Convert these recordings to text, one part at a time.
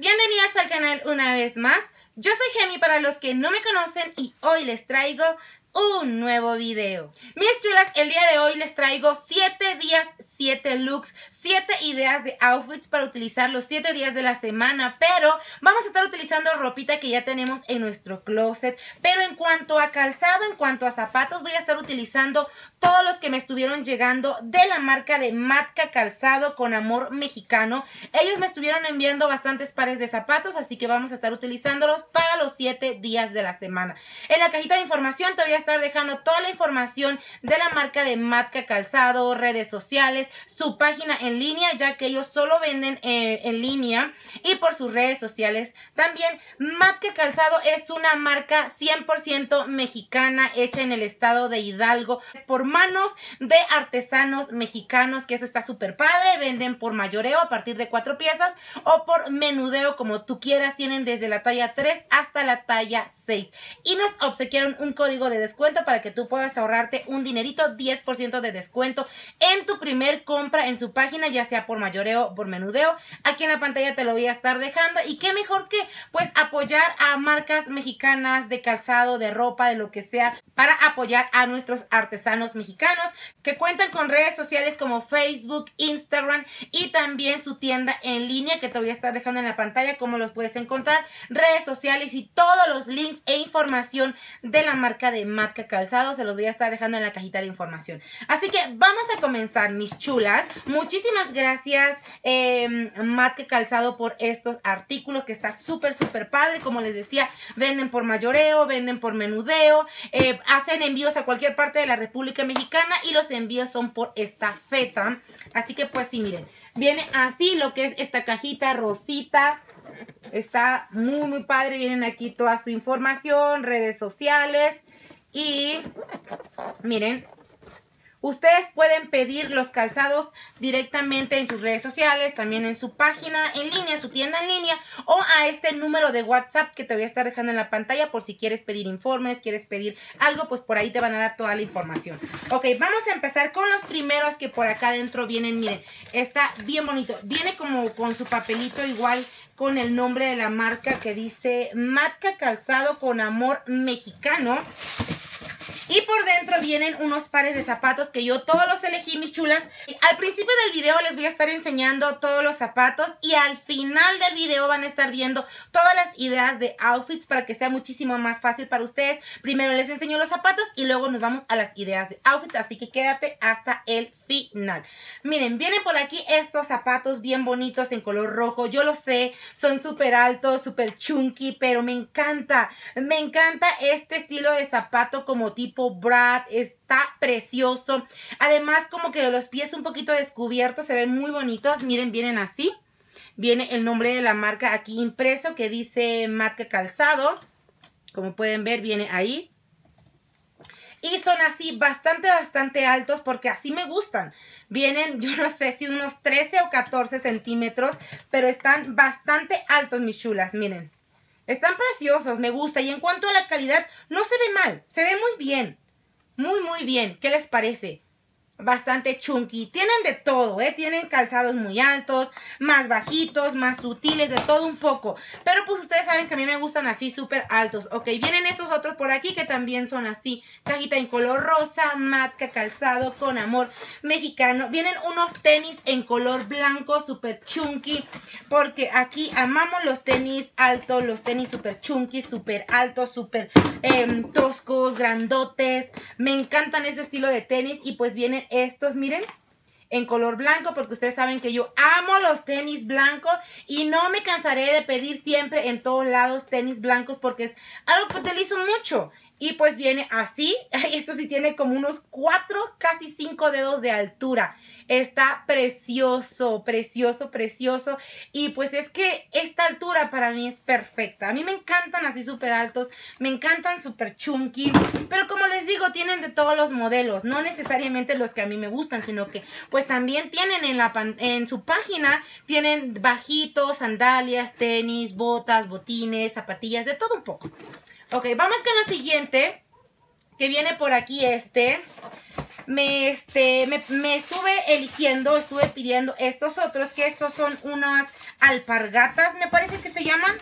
Bienvenidas al canal una vez más. Yo soy Gemi para los que no me conocen y hoy les traigo un nuevo video. Mis chulas, el día de hoy les traigo 7 días, 7 looks, 7 ideas de outfits para utilizar los 7 días de la semana, pero vamos a estar utilizando ropita que ya tenemos en nuestro closet, pero en cuanto a calzado, en cuanto a zapatos, voy a estar utilizando todos los que me estuvieron llegando de la marca de Matka Calzado con Amor Mexicano. Ellos me estuvieron enviando bastantes pares de zapatos, así que vamos a estar utilizándolos para los 7 días de la semana. En la cajita de información te voy a estar dejando toda la información de la marca de Matka Calzado, redes sociales, su página en línea, ya que ellos solo venden eh, en línea y por sus redes sociales. También Matka Calzado es una marca 100% mexicana hecha en el estado de Hidalgo por manos de artesanos mexicanos, que eso está súper padre. Venden por mayoreo a partir de cuatro piezas o por menudeo, como tú quieras. Tienen desde la talla 3 hasta la talla 6. Y nos obsequiaron un código de descuento para que tú puedas ahorrarte un dinerito, 10% de descuento en tu primer compra en su página, ya sea por mayoreo o por menudeo. Aquí en la pantalla te lo voy a estar dejando. Y qué mejor que pues apoyar a marcas mexicanas de calzado, de ropa, de lo que sea, para apoyar a nuestros artesanos mexicanos que cuentan con redes sociales como Facebook, Instagram y también su tienda en línea que te voy a estar dejando en la pantalla Como los puedes encontrar, redes sociales y todos los links e información de la marca de Matka Calzado. Se los voy a estar dejando en la cajita de información. Así que vamos a comenzar, mis chulas. Muchísimas gracias, eh, Calzado, por estos artículos que está súper, súper padre. Como les decía, venden por mayoreo, venden por menudeo, eh, hacen envíos a cualquier parte de la República Mexicana y los envíos son por esta feta. Así que pues sí, miren, viene así lo que es esta cajita rosita. Está muy, muy padre. Vienen aquí toda su información, redes sociales, y miren, Ustedes pueden pedir los calzados directamente en sus redes sociales, también en su página en línea, su tienda en línea o a este número de WhatsApp que te voy a estar dejando en la pantalla por si quieres pedir informes, quieres pedir algo, pues por ahí te van a dar toda la información. Ok, vamos a empezar con los primeros que por acá adentro vienen. Miren, está bien bonito. Viene como con su papelito igual con el nombre de la marca que dice Matca Calzado con Amor Mexicano. Y por dentro vienen unos pares de zapatos que yo todos los elegí, mis chulas. Al principio del video les voy a estar enseñando todos los zapatos y al final del video van a estar viendo todas las ideas de outfits para que sea muchísimo más fácil para ustedes. Primero les enseño los zapatos y luego nos vamos a las ideas de outfits, así que quédate hasta el final. Miren, vienen por aquí estos zapatos bien bonitos en color rojo. Yo lo sé, son súper altos, súper chunky, pero me encanta. Me encanta este estilo de zapato como tipo Brad, está precioso. Además, como que los pies un poquito descubiertos, se ven muy bonitos. Miren, vienen así. Viene el nombre de la marca aquí impreso que dice Matca Calzado. Como pueden ver, viene ahí. Y son así bastante, bastante altos porque así me gustan. Vienen, yo no sé si unos 13 o 14 centímetros, pero están bastante altos mis chulas, miren. Están preciosos, me gusta. Y en cuanto a la calidad, no se ve mal, se ve muy bien. Muy, muy bien. ¿Qué les parece? bastante chunky. Tienen de todo, ¿eh? Tienen calzados muy altos, más bajitos, más sutiles, de todo un poco. Pero pues ustedes saben que a mí me gustan así súper altos. Ok, vienen estos otros por aquí que también son así. Cajita en color rosa, matca, calzado con amor mexicano. Vienen unos tenis en color blanco, súper chunky. Porque aquí amamos los tenis altos, los tenis súper chunky, súper altos, súper em, toscos, grandotes. Me encantan ese estilo de tenis y pues vienen estos, miren, en color blanco, porque ustedes saben que yo amo los tenis blancos y no me cansaré de pedir siempre en todos lados tenis blancos porque es algo que utilizo mucho. Y pues viene así, esto sí tiene como unos cuatro, casi cinco dedos de altura. Está precioso, precioso, precioso. Y pues es que esta altura para mí es perfecta. A mí me encantan así súper altos, me encantan súper chunky. Pero digo, tienen de todos los modelos, no necesariamente los que a mí me gustan, sino que pues también tienen en, la en su página, tienen bajitos, sandalias, tenis, botas, botines, zapatillas, de todo un poco. Ok, vamos con lo siguiente, que viene por aquí este. Me, este, me, me estuve eligiendo, estuve pidiendo estos otros, que estos son unas alpargatas, me parece que se llaman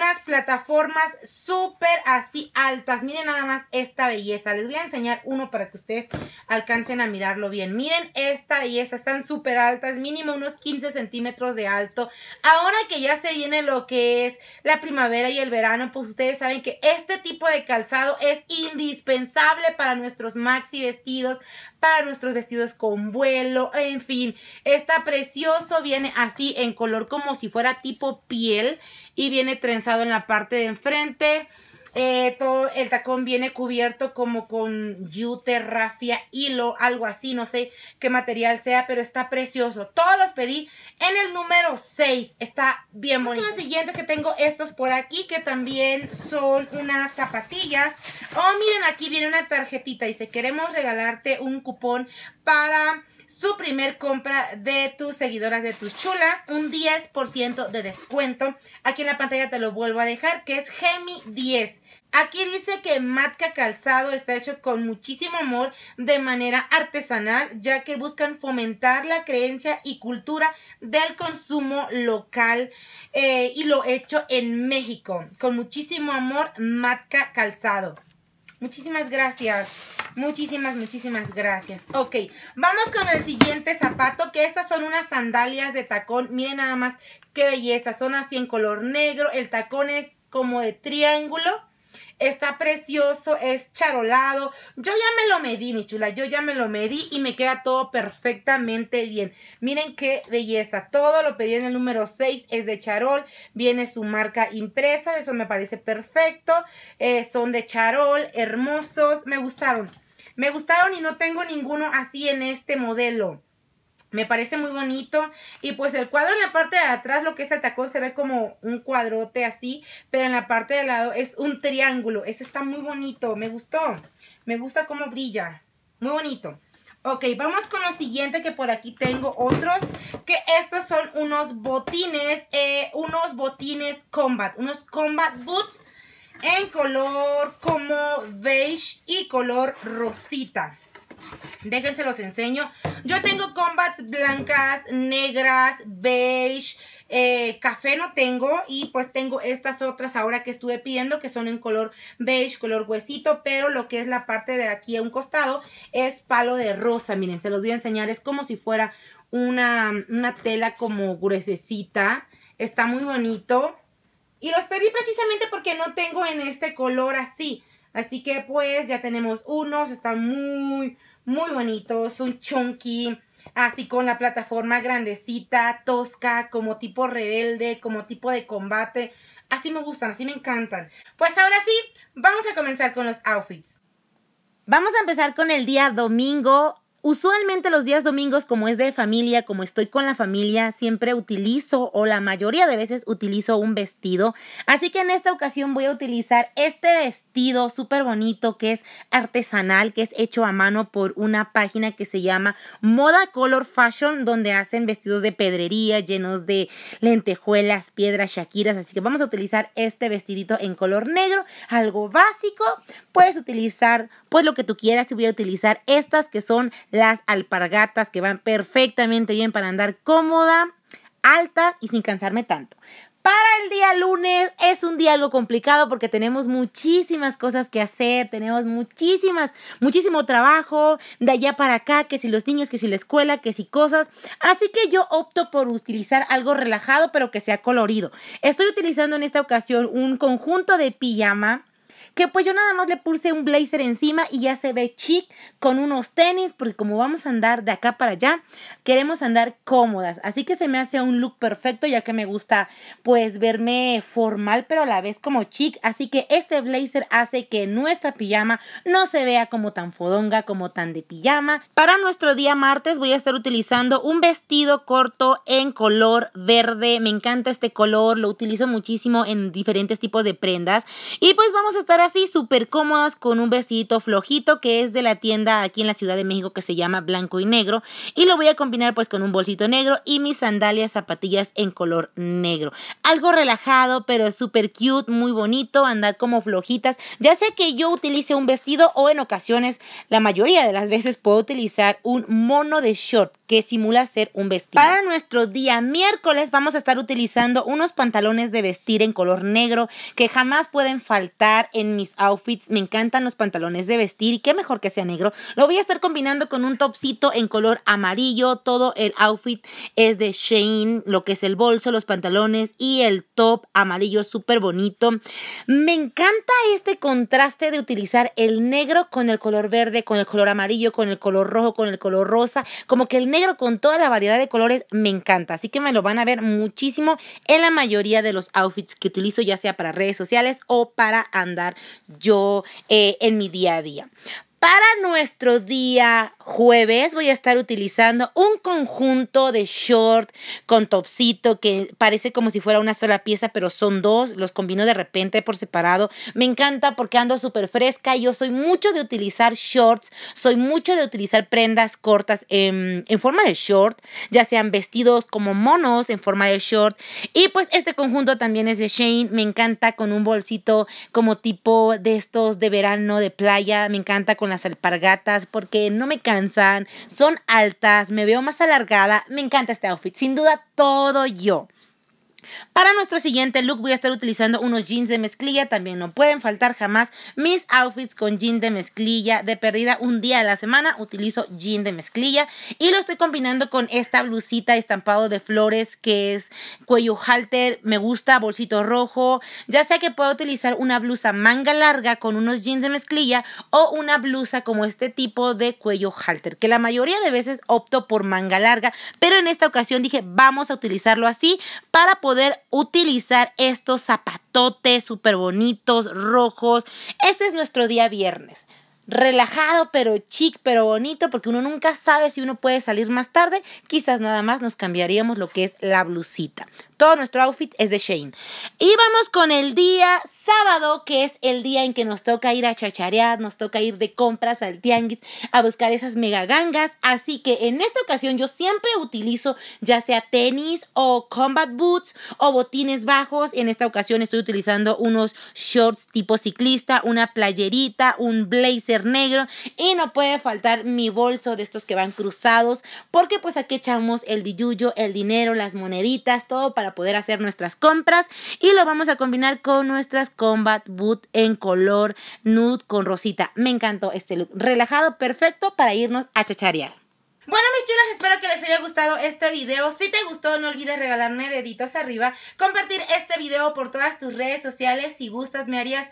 unas plataformas súper así altas. Miren nada más esta belleza. Les voy a enseñar uno para que ustedes alcancen a mirarlo bien. Miren esta belleza. Están súper altas, mínimo unos 15 centímetros de alto. Ahora que ya se viene lo que es la primavera y el verano, pues ustedes saben que este tipo de calzado es indispensable para nuestros maxi vestidos, para nuestros vestidos con vuelo, en fin, está precioso, viene así en color como si fuera tipo piel y viene trenzado en la parte de enfrente. Eh, todo el tacón viene cubierto como con yute, rafia, hilo, algo así, no sé qué material sea, pero está precioso. Todos los pedí en el número 6, está bien bonito. Lo siguiente que tengo estos por aquí, que también son unas zapatillas. Oh, miren, aquí viene una tarjetita, dice, queremos regalarte un cupón para su primer compra de tus seguidoras de tus chulas, un 10% de descuento. Aquí en la pantalla te lo vuelvo a dejar, que es Gemi 10. Aquí dice que Matka Calzado está hecho con muchísimo amor de manera artesanal, ya que buscan fomentar la creencia y cultura del consumo local eh, y lo hecho en México. Con muchísimo amor, Matka Calzado. Muchísimas gracias. Muchísimas, muchísimas gracias. Ok, vamos con el siguiente zapato, que estas son unas sandalias de tacón. Miren nada más qué belleza. Son así en color negro. El tacón es como de triángulo está precioso, es charolado. Yo ya me lo medí, mi chula. yo ya me lo medí y me queda todo perfectamente bien. Miren qué belleza, todo lo pedí en el número 6, es de charol, viene su marca impresa, eso me parece perfecto. Eh, son de charol, hermosos, me gustaron. Me gustaron y no tengo ninguno así en este modelo. Me parece muy bonito. Y pues el cuadro en la parte de atrás, lo que es el tacón, se ve como un cuadrote así. Pero en la parte de lado es un triángulo. Eso está muy bonito. Me gustó. Me gusta cómo brilla. Muy bonito. Ok, vamos con lo siguiente que por aquí tengo otros, que estos son unos botines, eh, unos botines combat, unos combat boots en color como beige y color rosita. Déjense los enseño. Yo tengo combats blancas, negras, beige, eh, café no tengo. Y pues tengo estas otras ahora que estuve pidiendo que son en color beige, color huesito. Pero lo que es la parte de aquí a un costado es palo de rosa. Miren, se los voy a enseñar. Es como si fuera una, tela como gruesecita. Está muy bonito. Y los pedí precisamente porque no tengo en este color así. Así que pues ya tenemos unos. Están muy muy bonitos, un chunky, así con la plataforma grandecita, tosca, como tipo rebelde, como tipo de combate. Así me gustan, así me encantan. Pues ahora sí, vamos a comenzar con los outfits. Vamos a empezar con el día domingo Usualmente los días domingos, como es de familia, como estoy con la familia, siempre utilizo o la mayoría de veces utilizo un vestido. Así que en esta ocasión voy a utilizar este vestido súper bonito que es artesanal, que es hecho a mano por una página que se llama Moda Color Fashion, donde hacen vestidos de pedrería llenos de lentejuelas, piedras, shakiras. Así que vamos a utilizar este vestidito en color negro, algo básico. Puedes utilizar pues lo que tú quieras y voy a utilizar estas que son las alpargatas que van perfectamente bien para andar cómoda, alta y sin cansarme tanto. Para el día lunes es un día algo complicado porque tenemos muchísimas cosas que hacer, tenemos muchísimas, muchísimo trabajo de allá para acá, que si los niños, que si la escuela, que si cosas. Así que yo opto por utilizar algo relajado pero que sea colorido. Estoy utilizando en esta ocasión un conjunto de pijama que pues yo nada más le puse un blazer encima y ya se ve chic con unos tenis, porque como vamos a andar de acá para allá, queremos andar cómodas. Así que se me hace un look perfecto, ya que me gusta pues verme formal, pero a la vez como chic. Así que este blazer hace que nuestra pijama no se vea como tan fodonga, como tan de pijama. Para nuestro día martes voy a estar utilizando un vestido corto en color verde. Me encanta este color, lo utilizo muchísimo en diferentes tipos de prendas. Y pues vamos a estar así súper cómodas con un vestidito flojito que es de la tienda aquí en la Ciudad de México que se llama Blanco y Negro. Y lo voy a combinar pues con un bolsito negro y mis sandalias, zapatillas en color negro. Algo relajado, pero súper cute, muy bonito, andar como flojitas. Ya sea que yo utilice un vestido o en ocasiones, la mayoría de las veces puedo utilizar un mono de short que simula ser un vestido. Para nuestro día miércoles vamos a estar utilizando unos pantalones de vestir en color negro que jamás pueden faltar en mis outfits. Me encantan los pantalones de vestir y qué mejor que sea negro. Lo voy a estar combinando con un topcito en color amarillo. Todo el outfit es de Shein, lo que es el bolso, los pantalones y el top amarillo súper bonito. Me encanta este contraste de utilizar el negro con el color verde, con el color amarillo, con el color rojo, con el color rosa. Como que el negro con toda la variedad de colores me encanta, así que me lo van a ver muchísimo en la mayoría de los outfits que utilizo, ya sea para redes sociales o para andar yo eh, en mi día a día. Para nuestro día jueves voy a estar utilizando un conjunto de short con topsito que parece como si fuera una sola pieza, pero son dos, los combino de repente por separado. Me encanta porque ando súper fresca, yo soy mucho de utilizar shorts, soy mucho de utilizar prendas cortas en, forma de short, ya sean vestidos como monos en forma de short. Y pues este conjunto también es de Shane, me encanta con un bolsito como tipo de estos de verano, de playa, me encanta con las alpargatas porque no me cansa son altas, me veo más alargada, me encanta este outfit, sin duda todo yo. Para nuestro siguiente look voy a estar utilizando unos jeans de mezclilla, también no pueden faltar jamás mis outfits con jeans de mezclilla, de perdida un día a la semana utilizo jeans de mezclilla y lo estoy combinando con esta blusita estampado de flores que es cuello halter, me gusta, bolsito rojo, ya sea que pueda utilizar una blusa manga larga con unos jeans de mezclilla o una blusa como este tipo de cuello halter, que la mayoría de veces opto por manga larga, pero en esta ocasión dije vamos a utilizarlo así para poder poder utilizar estos zapatotes súper bonitos, rojos. Este es nuestro día viernes relajado, pero chic, pero bonito, porque uno nunca sabe si uno puede salir más tarde. Quizás nada más nos cambiaríamos lo que es la blusita todo nuestro outfit es de Shane. Y vamos con el día sábado, que es el día en que nos toca ir a chacharear, nos toca ir de compras al tianguis, a buscar esas mega gangas. Así que en esta ocasión yo siempre utilizo ya sea tenis o combat boots o botines bajos. En esta ocasión estoy utilizando unos shorts tipo ciclista, una playerita, un blazer negro y no puede faltar mi bolso de estos que van cruzados porque pues aquí echamos el billuyo, el dinero, las moneditas, todo para poder hacer nuestras compras y lo vamos a combinar con nuestras Combat Boot en color nude con rosita. Me encantó este look, relajado, perfecto para irnos a chacharear. Bueno, mis chulas, espero que les haya gustado este video. Si te gustó, no olvides regalarme deditos arriba, compartir este video por todas tus redes sociales. Si gustas, me harías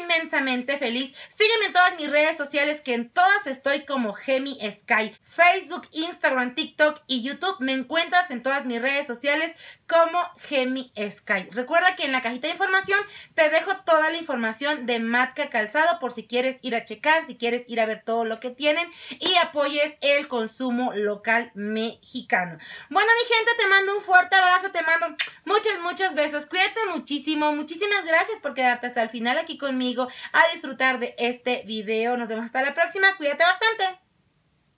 inmensamente feliz. Sígueme en todas mis redes sociales, que en todas estoy como Gemi Sky. Facebook, Instagram, TikTok y YouTube. Me encuentras en todas mis redes sociales como Gemi Sky. Recuerda que en la cajita de información te dejo toda la información de Matka Calzado por si quieres ir a checar, si quieres ir a ver todo lo que tienen y apoyes el consumo consumo local mexicano. Bueno, mi gente, te mando un fuerte abrazo, te mando muchos, muchos besos. Cuídate muchísimo. Muchísimas gracias por quedarte hasta el final aquí conmigo a disfrutar de este video. Nos vemos hasta la próxima. Cuídate bastante.